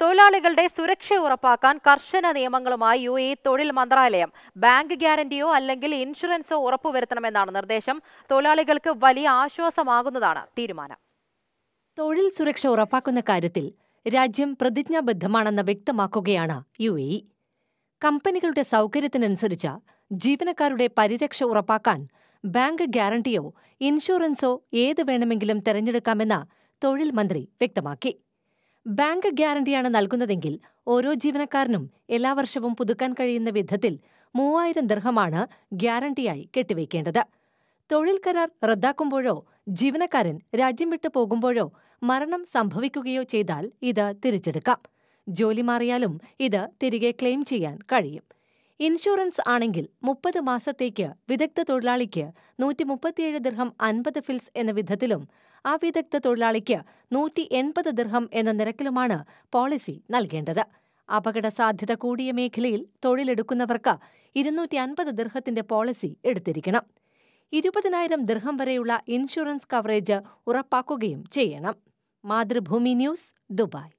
തൊഴിലാളികളുടെ സുരക്ഷ ഉറപ്പാക്കാൻ കർശന നിയമങ്ങളുമായി യു എ തൊഴിൽ മന്ത്രാലയം ബാങ്ക് ഗ്യാരണ്ടിയോ അല്ലെങ്കിൽ ഇൻഷുറൻസോ ഉറപ്പുവരുത്തണമെന്നാണ് നിർദ്ദേശം തൊഴിലാളികൾക്ക് വലിയ ആശ്വാസമാകുന്നതാണ് തീരുമാനം തൊഴിൽ സുരക്ഷ ഉറപ്പാക്കുന്ന കാര്യത്തിൽ രാജ്യം പ്രതിജ്ഞാബദ്ധമാണെന്ന് വ്യക്തമാക്കുകയാണ് യു എ കമ്പനികളുടെ സൗകര്യത്തിനനുസരിച്ച് ജീവനക്കാരുടെ പരിരക്ഷ ഉറപ്പാക്കാൻ ബാങ്ക് ഗ്യാരണ്ടിയോ ഇൻഷുറൻസോ ഏത് വേണമെങ്കിലും തെരഞ്ഞെടുക്കാമെന്ന് തൊഴിൽ മന്ത്രി വ്യക്തമാക്കി ബാങ്ക് ഗ്യാരണ്ടിയാണ് നൽകുന്നതെങ്കിൽ ഓരോ ജീവനക്കാരനും എല്ലാ വർഷവും പുതുക്കാൻ കഴിയുന്ന വിധത്തിൽ മൂവായിരം ദർഹമാണ് ഗ്യാരണ്ടിയായി കെട്ടിവയ്ക്കേണ്ടത് തൊഴിൽ കരാർ റദ്ദാക്കുമ്പോഴോ ജീവനക്കാരൻ രാജ്യം വിട്ടു പോകുമ്പോഴോ മരണം സംഭവിക്കുകയോ ചെയ്താൽ ഇത് തിരിച്ചെടുക്കാം ജോലി മാറിയാലും ഇത് തിരികെ ക്ലെയിം ചെയ്യാൻ കഴിയും ഇൻഷുറൻസ് ആണെങ്കിൽ മുപ്പത് മാസത്തേക്ക് വിദഗ്ധ തൊഴിലാളിക്ക് നൂറ്റി മുപ്പത്തിയേഴ് ദിർഹം അൻപത് ഫിൽസ് എന്ന വിധത്തിലും അവിദഗ്ധ തൊഴിലാളിക്ക് നൂറ്റി എൺപത് ദിർഹം എന്ന നിരക്കിലുമാണ് പോളിസി നൽകേണ്ടത് അപകട സാധ്യത കൂടിയ മേഖലയിൽ തൊഴിലെടുക്കുന്നവർക്ക് ഇരുന്നൂറ്റി അൻപത് ദിർഹത്തിന്റെ പോളിസി എടുത്തിരിക്കണം ഇരുപതിനായിരം ദിർഹം വരെയുള്ള ഇൻഷുറൻസ് കവറേജ് ഉറപ്പാക്കുകയും ചെയ്യണം മാതൃഭൂമി ന്യൂസ് ദുബായ്